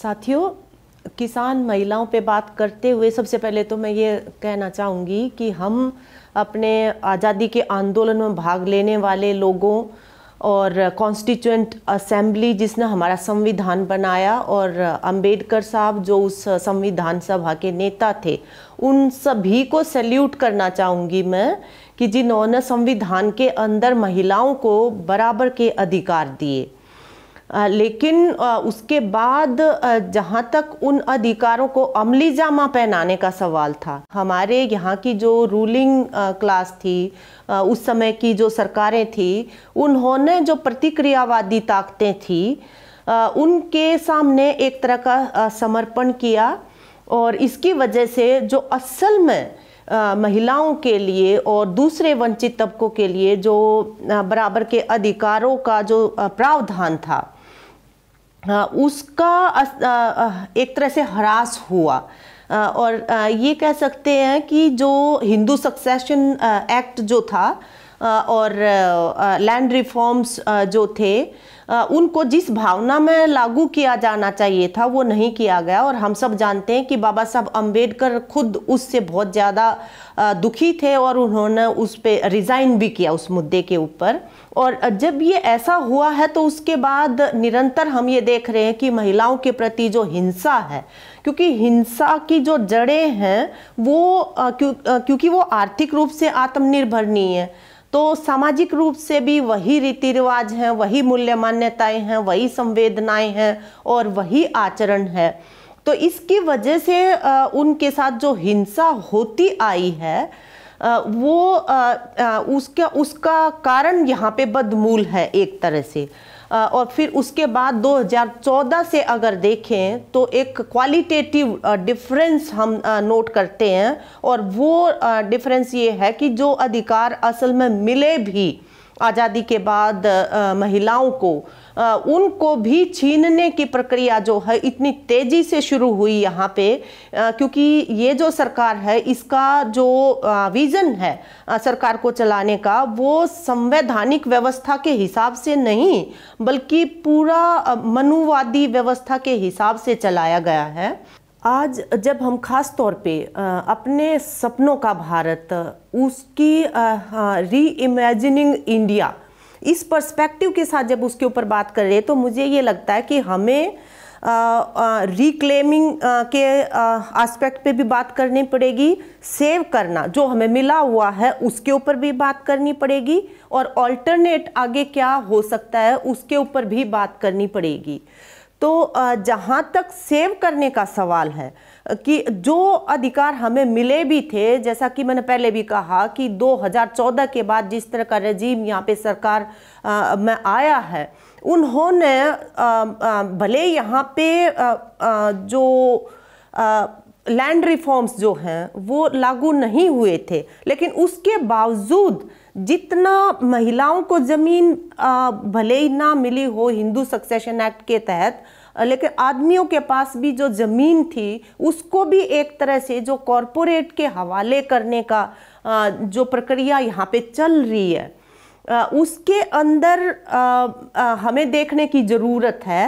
साथियों किसान महिलाओं पे बात करते हुए सबसे पहले तो मैं ये कहना चाहूँगी कि हम अपने आज़ादी के आंदोलन में भाग लेने वाले लोगों और कॉन्स्टिट्यूंट असेंबली जिसने हमारा संविधान बनाया और अंबेडकर साहब जो उस संविधान सभा के नेता थे उन सभी को सैल्यूट करना चाहूँगी मैं कि जिन्होंने संविधान के अंदर महिलाओं को बराबर के अधिकार दिए लेकिन उसके बाद जहाँ तक उन अधिकारों को अमली जामा पहनाने का सवाल था हमारे यहाँ की जो रूलिंग क्लास थी उस समय की जो सरकारें थी उन्होंने जो प्रतिक्रियावादी ताकतें थी उनके सामने एक तरह का समर्पण किया और इसकी वजह से जो असल में महिलाओं के लिए और दूसरे वंचित तबकों के लिए जो बराबर के अधिकारों का जो प्रावधान था उसका एक तरह से ह्रास हुआ और ये कह सकते हैं कि जो हिंदू सक्सेशन एक्ट जो था और लैंड रिफॉर्म्स जो थे उनको जिस भावना में लागू किया जाना चाहिए था वो नहीं किया गया और हम सब जानते हैं कि बाबा साहब अम्बेडकर खुद उससे बहुत ज़्यादा दुखी थे और उन्होंने उस पर रिज़ाइन भी किया उस मुद्दे के ऊपर और जब ये ऐसा हुआ है तो उसके बाद निरंतर हम ये देख रहे हैं कि महिलाओं के प्रति जो हिंसा है क्योंकि हिंसा की जो जड़ें हैं वो क्यों, क्योंकि वो आर्थिक रूप से आत्मनिर्भर नहीं है तो सामाजिक रूप से भी वही रीति रिवाज हैं वही मूल्य मान्यताएँ हैं वही संवेदनाएँ हैं और वही आचरण है तो इसकी वजह से उनके साथ जो हिंसा होती आई है वो उसका उसका कारण यहाँ पे बदमूल है एक तरह से और फिर उसके बाद 2014 से अगर देखें तो एक क्वालिटेटिव डिफरेंस हम नोट करते हैं और वो डिफरेंस ये है कि जो अधिकार असल में मिले भी आज़ादी के बाद महिलाओं को उनको भी छीनने की प्रक्रिया जो है इतनी तेज़ी से शुरू हुई यहाँ पे क्योंकि ये जो सरकार है इसका जो विज़न है सरकार को चलाने का वो संवैधानिक व्यवस्था के हिसाब से नहीं बल्कि पूरा मनुवादी व्यवस्था के हिसाब से चलाया गया है आज जब हम खास तौर पे अपने सपनों का भारत उसकी री इमेजिनिंग इंडिया इस पर्सपेक्टिव के साथ जब उसके ऊपर बात कर रहे तो मुझे ये लगता है कि हमें रिक्लेमिंग के आस्पेक्ट पे भी बात करनी पड़ेगी सेव करना जो हमें मिला हुआ है उसके ऊपर भी बात करनी पड़ेगी और ऑल्टरनेट आगे क्या हो सकता है उसके ऊपर भी बात करनी पड़ेगी तो जहाँ तक सेव करने का सवाल है कि जो अधिकार हमें मिले भी थे जैसा कि मैंने पहले भी कहा कि 2014 के बाद जिस तरह का रजीम यहाँ पे सरकार में आया है उन्होंने भले यहाँ पे जो लैंड रिफॉर्म्स जो हैं वो लागू नहीं हुए थे लेकिन उसके बावजूद जितना महिलाओं को ज़मीन भले ही ना मिली हो हिंदू सक्सेशन एक्ट के तहत लेकिन आदमियों के पास भी जो ज़मीन थी उसको भी एक तरह से जो कॉरपोरेट के हवाले करने का जो प्रक्रिया यहाँ पे चल रही है उसके अंदर हमें देखने की ज़रूरत है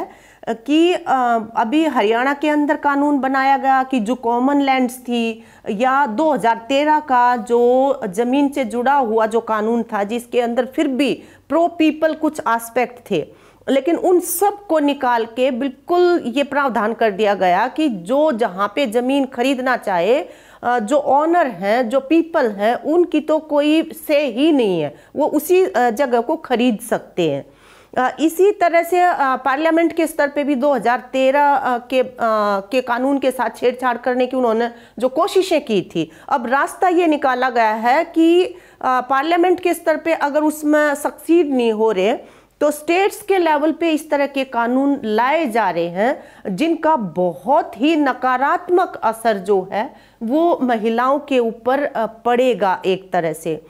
कि अभी हरियाणा के अंदर कानून बनाया गया कि जो कॉमन लैंड्स थी या 2013 का जो ज़मीन से जुड़ा हुआ जो कानून था जिसके अंदर फिर भी प्रो पीपल कुछ आस्पेक्ट थे लेकिन उन सब को निकाल के बिल्कुल ये प्रावधान कर दिया गया कि जो जहाँ पे ज़मीन खरीदना चाहे जो ऑनर हैं जो पीपल हैं उनकी तो कोई से ही नहीं है वो उसी जगह को खरीद सकते हैं इसी तरह से पार्लियामेंट के स्तर पे भी 2013 के के कानून के साथ छेड़छाड़ करने की उन्होंने जो कोशिशें की थी अब रास्ता ये निकाला गया है कि पार्लियामेंट के स्तर पे अगर उसमें सक्सीड नहीं हो रहे तो स्टेट्स के लेवल पे इस तरह के कानून लाए जा रहे हैं जिनका बहुत ही नकारात्मक असर जो है वो महिलाओं के ऊपर पड़ेगा एक तरह से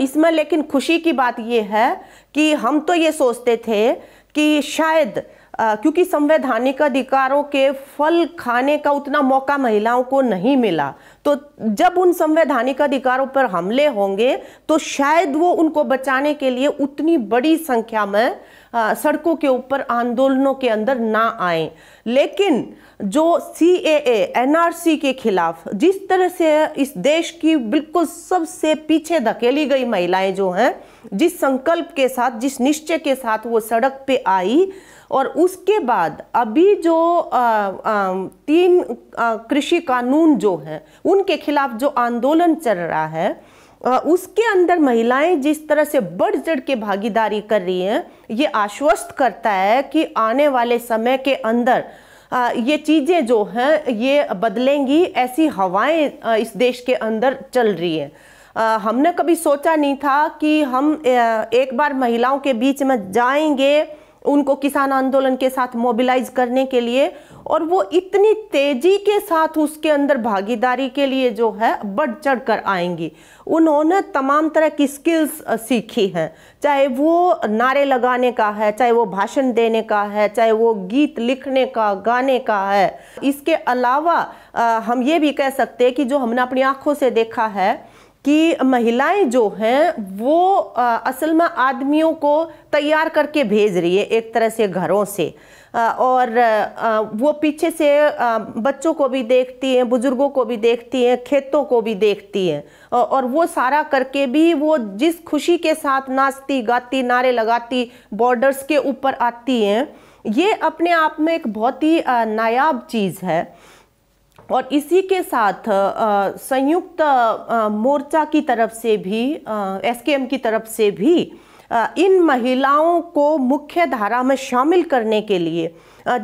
इसमें लेकिन खुशी की बात ये है कि हम तो ये सोचते थे कि शायद आ, क्योंकि संवैधानिक अधिकारों के फल खाने का उतना मौका महिलाओं को नहीं मिला तो जब उन संवैधानिक अधिकारों पर हमले होंगे तो शायद वो उनको बचाने के लिए उतनी बड़ी संख्या में सड़कों के ऊपर आंदोलनों के अंदर ना आए लेकिन जो सी ए एनआरसी के खिलाफ जिस तरह से इस देश की बिल्कुल सबसे पीछे धकेली गई महिलाएं जो हैं जिस संकल्प के साथ जिस निश्चय के साथ वो सड़क पे आई और उसके बाद अभी जो आ, आ, तीन कृषि कानून जो हैं उनके खिलाफ जो आंदोलन चल रहा है उसके अंदर महिलाएं जिस तरह से बढ़ चढ़ के भागीदारी कर रही हैं ये आश्वस्त करता है कि आने वाले समय के अंदर ये चीज़ें जो हैं ये बदलेंगी ऐसी हवाएं इस देश के अंदर चल रही हैं हमने कभी सोचा नहीं था कि हम एक बार महिलाओं के बीच में जाएंगे उनको किसान आंदोलन के साथ मोबिलाइज करने के लिए और वो इतनी तेजी के साथ उसके अंदर भागीदारी के लिए जो है बढ़ चढ़ कर आएंगी उन्होंने तमाम तरह की स्किल्स सीखी हैं चाहे वो नारे लगाने का है चाहे वो भाषण देने का है चाहे वो गीत लिखने का गाने का है इसके अलावा आ, हम ये भी कह सकते हैं कि जो हमने अपनी आँखों से देखा है कि महिलाएं जो हैं वो असल में आदमियों को तैयार करके भेज रही है एक तरह से घरों से और वो पीछे से बच्चों को भी देखती हैं बुज़ुर्गों को भी देखती हैं खेतों को भी देखती हैं और वो सारा करके भी वो जिस खुशी के साथ नाचती गाती नारे लगाती बॉर्डर्स के ऊपर आती हैं ये अपने आप में एक बहुत ही नायाब चीज़ है और इसी के साथ संयुक्त मोर्चा की तरफ से भी एसकेएम की तरफ से भी इन महिलाओं को मुख्य धारा में शामिल करने के लिए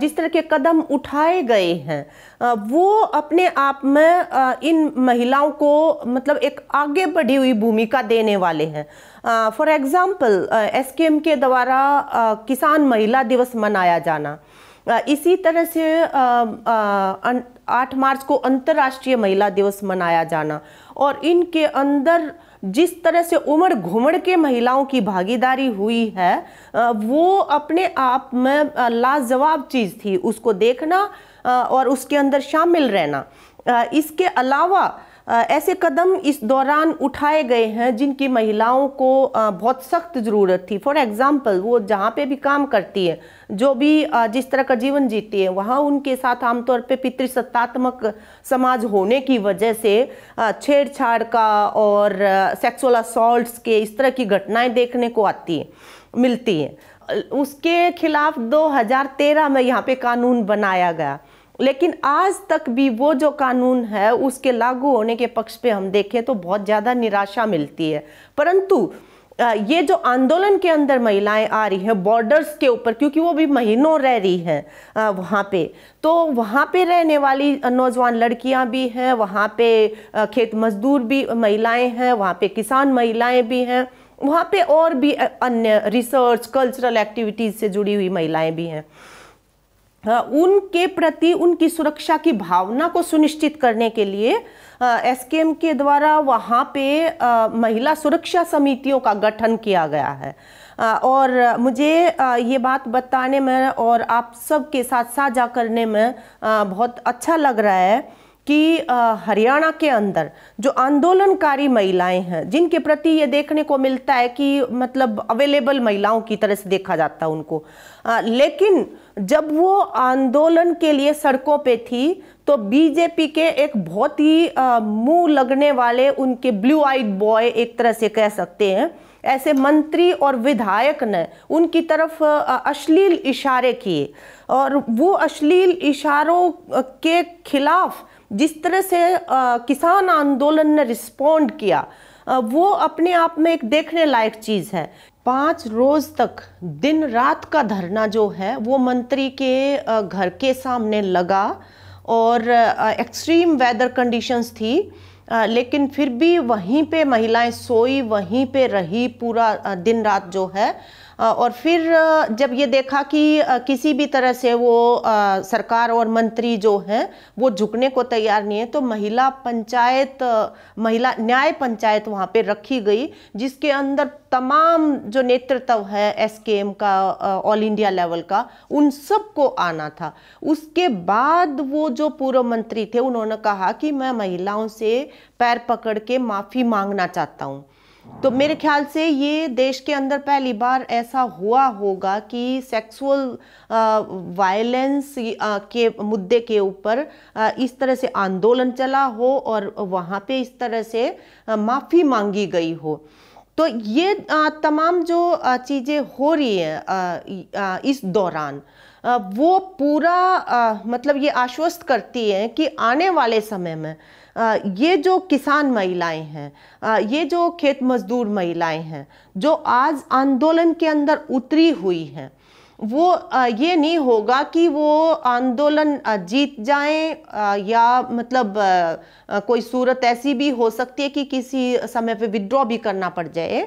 जिस तरह के कदम उठाए गए हैं वो अपने आप में इन महिलाओं को मतलब एक आगे बढ़ी हुई भूमिका देने वाले हैं फॉर एग्ज़ाम्पल एस के द्वारा किसान महिला दिवस मनाया जाना इसी तरह से आठ मार्च को अंतर्राष्ट्रीय महिला दिवस मनाया जाना और इनके अंदर जिस तरह से उमड़ घुमड़ के महिलाओं की भागीदारी हुई है वो अपने आप में लाजवाब चीज़ थी उसको देखना और उसके अंदर शामिल रहना इसके अलावा ऐसे कदम इस दौरान उठाए गए हैं जिनकी महिलाओं को बहुत सख्त ज़रूरत थी फॉर एग्ज़ाम्पल वो जहाँ पे भी काम करती है जो भी जिस तरह का जीवन जीती है वहाँ उनके साथ आमतौर पे पितृसत्तात्मक समाज होने की वजह से छेड़छाड़ का और सेक्सुअल असॉल्ट के इस तरह की घटनाएं देखने को आती हैं मिलती हैं उसके खिलाफ 2013 में यहाँ पे कानून बनाया गया लेकिन आज तक भी वो जो कानून है उसके लागू होने के पक्ष पे हम देखें तो बहुत ज़्यादा निराशा मिलती है परंतु ये जो आंदोलन के अंदर महिलाएं आ रही हैं बॉर्डर्स के ऊपर क्योंकि वो भी महीनों रह रही हैं वहाँ पे तो वहाँ पे रहने वाली नौजवान लड़कियाँ भी हैं वहाँ पे खेत मजदूर भी महिलाएं हैं वहाँ पे किसान महिलाएं भी हैं वहाँ पे और भी अन्य रिसर्च कल्चरल एक्टिविटीज़ से जुड़ी हुई महिलाएं भी हैं उनके प्रति उनकी सुरक्षा की भावना को सुनिश्चित करने के लिए एस के द्वारा वहाँ पे आ, महिला सुरक्षा समितियों का गठन किया गया है आ, और मुझे आ, ये बात बताने में और आप सब के साथ साझा करने में बहुत अच्छा लग रहा है कि हरियाणा के अंदर जो आंदोलनकारी महिलाएं हैं जिनके प्रति ये देखने को मिलता है कि मतलब अवेलेबल महिलाओं की तरह से देखा जाता है उनको लेकिन जब वो आंदोलन के लिए सड़कों पे थी तो बीजेपी के एक बहुत ही मुंह लगने वाले उनके ब्लू आइट बॉय एक तरह से कह सकते हैं ऐसे मंत्री और विधायक ने उनकी तरफ अश्लील इशारे किए और वो अश्लील इशारों के खिलाफ जिस तरह से किसान आंदोलन ने रिस्पोंड किया वो अपने आप में एक देखने लायक चीज़ है पाँच रोज तक दिन रात का धरना जो है वो मंत्री के घर के सामने लगा और एक्सट्रीम वेदर कंडीशंस थी लेकिन फिर भी वहीं पे महिलाएं सोई वहीं पे रही पूरा दिन रात जो है और फिर जब ये देखा कि किसी भी तरह से वो सरकार और मंत्री जो हैं वो झुकने को तैयार नहीं है तो महिला पंचायत महिला न्याय पंचायत वहाँ पे रखी गई जिसके अंदर तमाम जो नेतृत्व है एस के एम का ऑल इंडिया लेवल का उन सबको आना था उसके बाद वो जो पूर्व मंत्री थे उन्होंने कहा कि मैं महिलाओं से पैर पकड़ के माफ़ी मांगना चाहता हूँ तो मेरे ख्याल से ये देश के अंदर पहली बार ऐसा हुआ होगा कि सेक्सुअल वायलेंस के मुद्दे के ऊपर इस तरह से आंदोलन चला हो और वहाँ पे इस तरह से माफ़ी मांगी गई हो तो ये तमाम जो चीज़ें हो रही हैं इस दौरान वो पूरा मतलब ये आश्वस्त करती हैं कि आने वाले समय में ये जो किसान महिलाएं हैं ये जो खेत मजदूर महिलाएं हैं जो आज आंदोलन के अंदर उतरी हुई हैं वो ये नहीं होगा कि वो आंदोलन जीत जाएं या मतलब कोई सूरत ऐसी भी हो सकती है कि किसी समय पे विड्रॉ भी करना पड़ जाए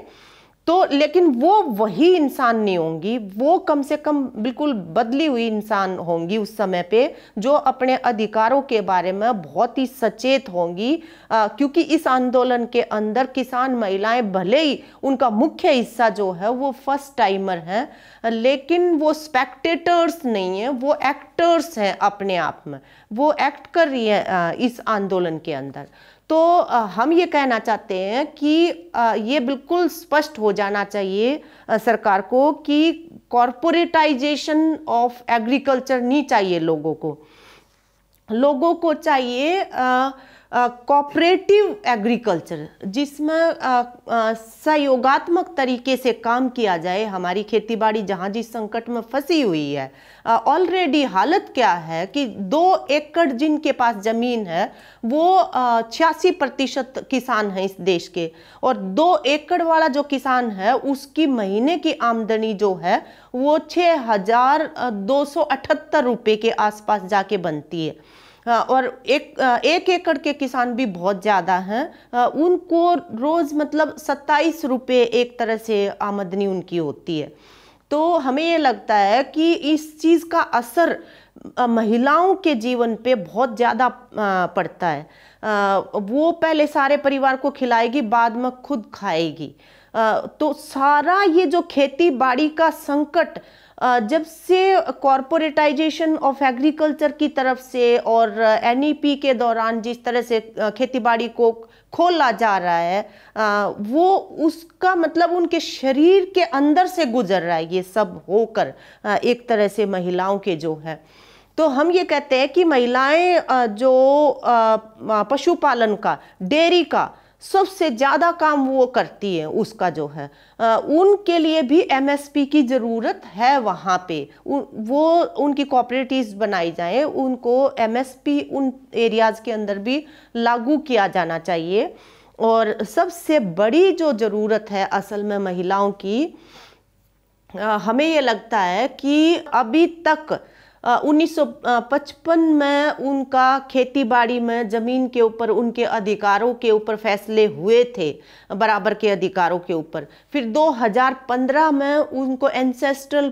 तो लेकिन वो वही इंसान नहीं होंगी वो कम से कम बिल्कुल बदली हुई इंसान होंगी उस समय पे जो अपने अधिकारों के बारे में बहुत ही सचेत होंगी क्योंकि इस आंदोलन के अंदर किसान महिलाएं भले ही उनका मुख्य हिस्सा जो है वो फर्स्ट टाइमर हैं लेकिन वो स्पेक्टेटर्स नहीं हैं वो एक्टर्स हैं अपने आप में वो एक्ट कर रही हैं इस आंदोलन के अंदर तो हम ये कहना चाहते हैं कि ये बिल्कुल स्पष्ट हो जाना चाहिए सरकार को कि कॉरपोरेटाइजेशन ऑफ एग्रीकल्चर नहीं चाहिए लोगों को लोगों को चाहिए आ, कॉपरेटिव एग्रीकल्चर जिसमें सहयोगात्मक तरीके से काम किया जाए हमारी खेती बाड़ी जहाँ जिस संकट में फंसी हुई है ऑलरेडी हालत क्या है कि दो एकड़ जिनके पास ज़मीन है वो छियासी प्रतिशत किसान हैं इस देश के और दो एकड़ वाला जो किसान है उसकी महीने की आमदनी जो है वो छः हज़ार दो सौ अठहत्तर रुपये के आसपास जाके बनती है और एक एक एकड़ के किसान भी बहुत ज़्यादा हैं उनको रोज़ मतलब सत्ताईस रुपये एक तरह से आमदनी उनकी होती है तो हमें ये लगता है कि इस चीज़ का असर महिलाओं के जीवन पे बहुत ज़्यादा पड़ता है वो पहले सारे परिवार को खिलाएगी बाद में खुद खाएगी तो सारा ये जो खेती बाड़ी का संकट जब से कॉरपोरेटाइजेशन ऑफ एग्रीकल्चर की तरफ से और एन e के दौरान जिस तरह से खेतीबाड़ी को खोला जा रहा है वो उसका मतलब उनके शरीर के अंदर से गुजर रहा है ये सब होकर एक तरह से महिलाओं के जो है तो हम ये कहते हैं कि महिलाएं जो पशुपालन का डेयरी का सबसे ज़्यादा काम वो करती है उसका जो है आ, उनके लिए भी एमएसपी की ज़रूरत है वहाँ पे उ, वो उनकी कॉपरेटिव बनाई जाएं उनको एमएसपी उन एरियाज़ के अंदर भी लागू किया जाना चाहिए और सबसे बड़ी जो ज़रूरत है असल में महिलाओं की आ, हमें ये लगता है कि अभी तक 1955 में उनका खेतीबाड़ी में ज़मीन के ऊपर उनके अधिकारों के ऊपर फैसले हुए थे बराबर के अधिकारों के ऊपर फिर 2015 में उनको एंसेस्ट्रल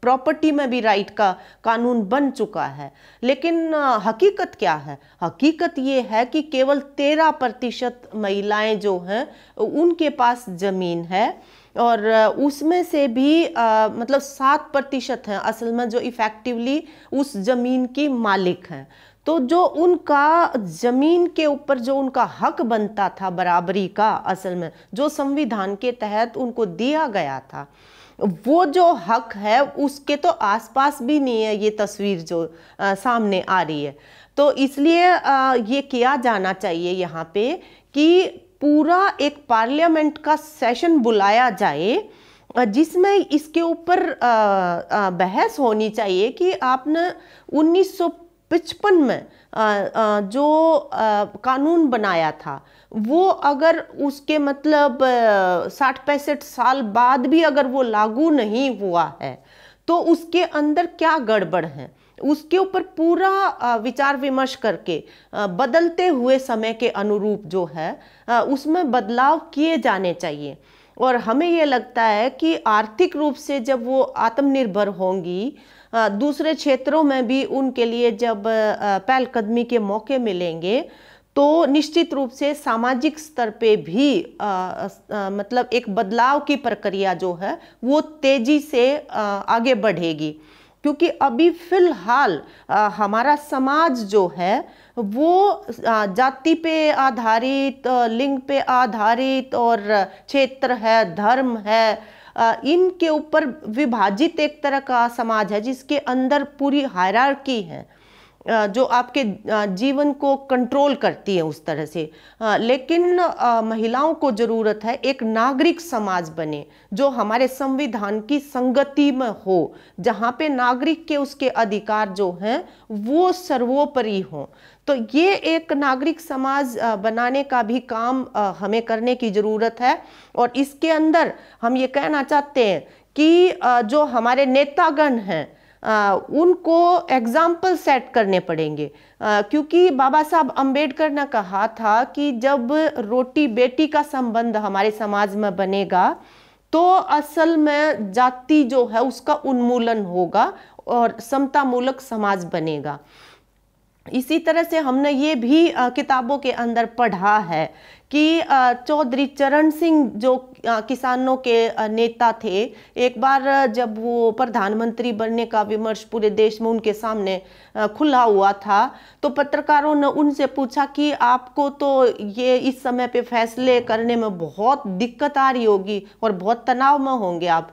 प्रॉपर्टी में भी राइट का कानून बन चुका है लेकिन हकीकत क्या है हकीकत ये है कि केवल तेरह प्रतिशत महिलाएँ जो हैं उनके पास ज़मीन है और उसमें से भी आ, मतलब सात प्रतिशत हैं असल में जो इफ़ेक्टिवली उस ज़मीन की मालिक हैं तो जो उनका ज़मीन के ऊपर जो उनका हक बनता था बराबरी का असल में जो संविधान के तहत उनको दिया गया था वो जो हक है उसके तो आसपास भी नहीं है ये तस्वीर जो आ, सामने आ रही है तो इसलिए आ, ये किया जाना चाहिए यहाँ पे कि पूरा एक पार्लियामेंट का सेशन बुलाया जाए जिसमें इसके ऊपर बहस होनी चाहिए कि आपने उन्नीस पचपन में आ, आ, जो आ, कानून बनाया था वो अगर उसके मतलब साठ पैंसठ साल बाद भी अगर वो लागू नहीं हुआ है तो उसके अंदर क्या गड़बड़ है उसके ऊपर पूरा विचार विमर्श करके बदलते हुए समय के अनुरूप जो है उसमें बदलाव किए जाने चाहिए और हमें ये लगता है कि आर्थिक रूप से जब वो आत्मनिर्भर होंगी दूसरे क्षेत्रों में भी उनके लिए जब पहलकदमी के मौके मिलेंगे तो निश्चित रूप से सामाजिक स्तर पे भी आ, आ, मतलब एक बदलाव की प्रक्रिया जो है वो तेज़ी से आ, आगे बढ़ेगी क्योंकि अभी फ़िलहाल हमारा समाज जो है वो जाति पे आधारित लिंग पे आधारित और क्षेत्र है धर्म है इनके ऊपर विभाजित एक तरह का समाज है जिसके अंदर पूरी हायरार्की है जो आपके जीवन को कंट्रोल करती है उस तरह से लेकिन महिलाओं को ज़रूरत है एक नागरिक समाज बने जो हमारे संविधान की संगति में हो जहाँ पे नागरिक के उसके अधिकार जो हैं वो सर्वोपरि हों तो ये एक नागरिक समाज बनाने का भी काम हमें करने की ज़रूरत है और इसके अंदर हम ये कहना चाहते हैं कि जो हमारे नेतागण हैं आ, उनको एग्जाम्पल सेट करने पड़ेंगे आ, क्योंकि बाबा साहब अंबेडकर ने कहा था कि जब रोटी बेटी का संबंध हमारे समाज में बनेगा तो असल में जाति जो है उसका उन्मूलन होगा और समतामूलक समाज बनेगा इसी तरह से हमने ये भी आ, किताबों के अंदर पढ़ा है कि चौधरी चरण सिंह जो किसानों के नेता थे एक बार जब वो प्रधानमंत्री बनने का विमर्श पूरे देश में उनके सामने खुला हुआ था तो पत्रकारों ने उनसे पूछा कि आपको तो ये इस समय पे फैसले करने में बहुत दिक्कत आ रही होगी और बहुत तनाव में होंगे आप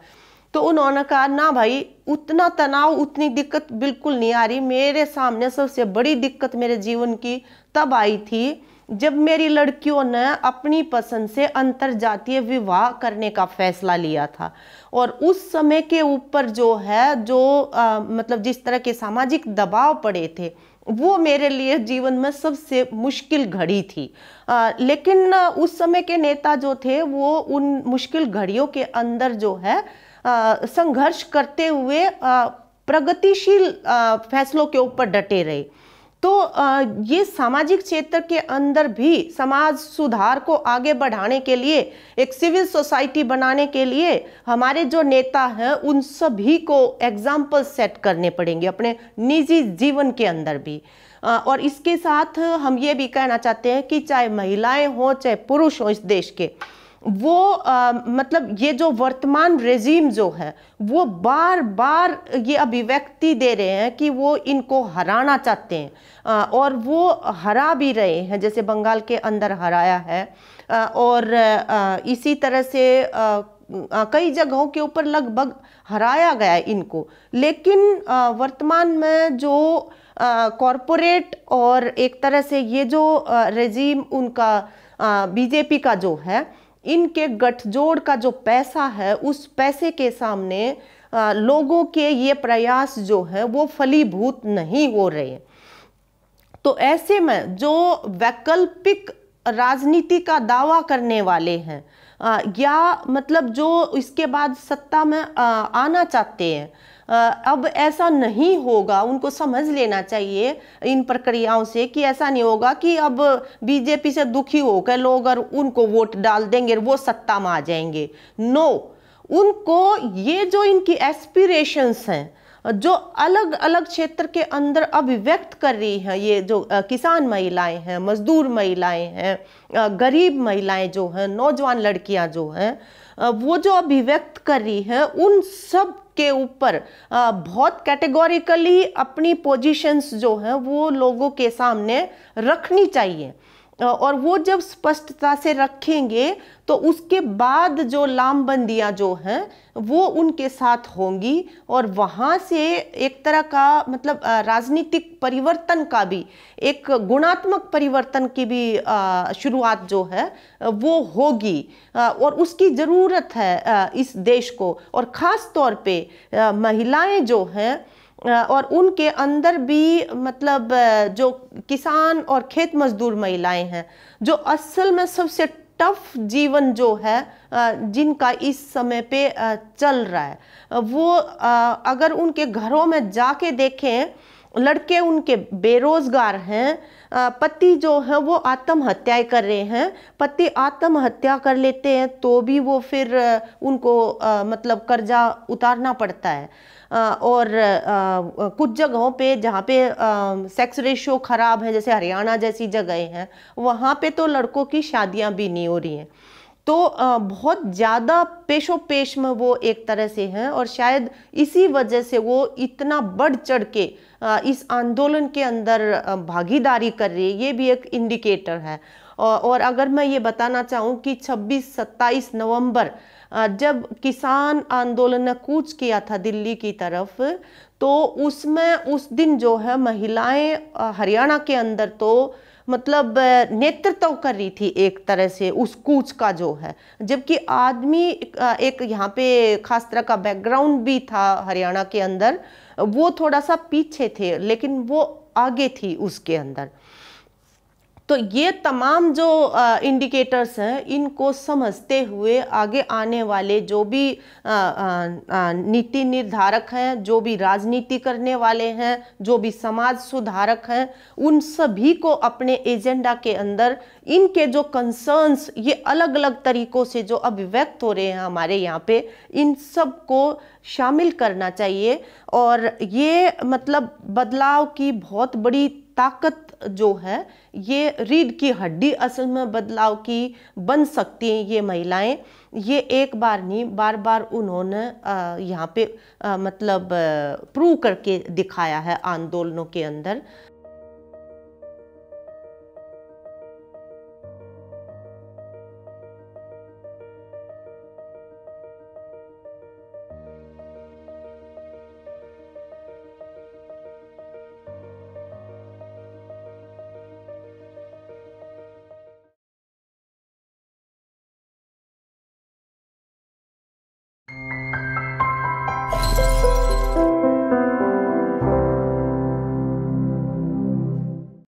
तो उन्होंने कहा ना भाई उतना तनाव उतनी दिक्कत बिल्कुल नहीं आ रही मेरे सामने सबसे बड़ी दिक्कत मेरे जीवन की तब आई थी जब मेरी लड़कियों ने अपनी पसंद से अंतर जातीय विवाह करने का फैसला लिया था और उस समय के ऊपर जो है जो आ, मतलब जिस तरह के सामाजिक दबाव पड़े थे वो मेरे लिए जीवन में सबसे मुश्किल घड़ी थी आ, लेकिन उस समय के नेता जो थे वो उन मुश्किल घड़ियों के अंदर जो है संघर्ष करते हुए प्रगतिशील फैसलों के ऊपर डटे रहे तो ये सामाजिक क्षेत्र के अंदर भी समाज सुधार को आगे बढ़ाने के लिए एक सिविल सोसाइटी बनाने के लिए हमारे जो नेता हैं उन सभी को एग्जाम्पल सेट करने पड़ेंगे अपने निजी जीवन के अंदर भी और इसके साथ हम ये भी कहना चाहते हैं कि चाहे महिलाएं हों चाहे पुरुष हों इस देश के वो आ, मतलब ये जो वर्तमान रेजीम जो है वो बार बार ये अभिव्यक्ति दे रहे हैं कि वो इनको हराना चाहते हैं आ, और वो हरा भी रहे हैं जैसे बंगाल के अंदर हराया है आ, और आ, इसी तरह से आ, कई जगहों के ऊपर लगभग हराया गया है इनको लेकिन आ, वर्तमान में जो कॉरपोरेट और एक तरह से ये जो रेजीम उनका बीजेपी का जो है इनके गठजोड़ का जो पैसा है उस पैसे के सामने आ, लोगों के ये प्रयास जो है वो फलीभूत नहीं हो रहे हैं तो ऐसे में जो वैकल्पिक राजनीति का दावा करने वाले हैं या मतलब जो इसके बाद सत्ता में आना चाहते हैं अब ऐसा नहीं होगा उनको समझ लेना चाहिए इन प्रक्रियाओं से कि ऐसा नहीं होगा कि अब बीजेपी से दुखी होकर लोग और उनको वोट डाल देंगे वो सत्ता में आ जाएंगे नो उनको ये जो इनकी एस्पिरेशंस हैं जो अलग अलग क्षेत्र के अंदर अभिव्यक्त कर रही हैं ये जो किसान महिलाएं हैं मजदूर महिलाएं हैं गरीब महिलाएं जो हैं नौजवान लड़कियां जो हैं वो जो अभिव्यक्त कर रही हैं उन सब के ऊपर बहुत कैटेगोरिकली अपनी पोजीशंस जो हैं वो लोगों के सामने रखनी चाहिए और वो जब स्पष्टता से रखेंगे तो उसके बाद जो लामबंदियाँ जो हैं वो उनके साथ होंगी और वहाँ से एक तरह का मतलब राजनीतिक परिवर्तन का भी एक गुणात्मक परिवर्तन की भी शुरुआत जो है वो होगी और उसकी ज़रूरत है इस देश को और ख़ास तौर पे महिलाएं जो हैं और उनके अंदर भी मतलब जो किसान और खेत मजदूर महिलाएं हैं जो असल में सबसे टफ जीवन जो है जिनका इस समय पे चल रहा है वो अगर उनके घरों में जाके देखें लड़के उनके बेरोजगार हैं पति जो हैं वो आत्महत्याएं कर रहे हैं पति आत्महत्या कर लेते हैं तो भी वो फिर उनको मतलब कर्जा उतारना पड़ता है और कुछ जगहों पे जहाँ पे सेक्स रेशो ख़राब है जैसे हरियाणा जैसी जगहें हैं वहाँ पे तो लड़कों की शादियाँ भी नहीं हो रही हैं तो बहुत ज़्यादा पेशो पेश में वो एक तरह से हैं और शायद इसी वजह से वो इतना बढ़ चढ़ के इस आंदोलन के अंदर भागीदारी कर रही है ये भी एक इंडिकेटर है और अगर मैं ये बताना चाहूँ कि 26-27 नवंबर जब किसान आंदोलन ने कूच किया था दिल्ली की तरफ तो उसमें उस दिन जो है महिलाएं हरियाणा के अंदर तो मतलब नेतृत्व कर रही थी एक तरह से उस कूच का जो है जबकि आदमी एक यहाँ पे खास तरह का बैकग्राउंड भी था हरियाणा के अंदर वो थोड़ा सा पीछे थे लेकिन वो आगे थी उसके अंदर तो ये तमाम जो इंडिकेटर्स हैं इनको समझते हुए आगे आने वाले जो भी नीति निर्धारक हैं जो भी राजनीति करने वाले हैं जो भी समाज सुधारक हैं उन सभी को अपने एजेंडा के अंदर इनके जो कंसर्न्स ये अलग अलग तरीक़ों से जो अभिव्यक्त हो रहे हैं हमारे यहाँ पे इन सब को शामिल करना चाहिए और ये मतलब बदलाव की बहुत बड़ी ताकत जो है ये रीढ़ की हड्डी असल में बदलाव की बन सकती हैं ये महिलाएं ये एक बार नहीं बार बार उन्होंने यहाँ पे आ, मतलब प्रूव करके दिखाया है आंदोलनों के अंदर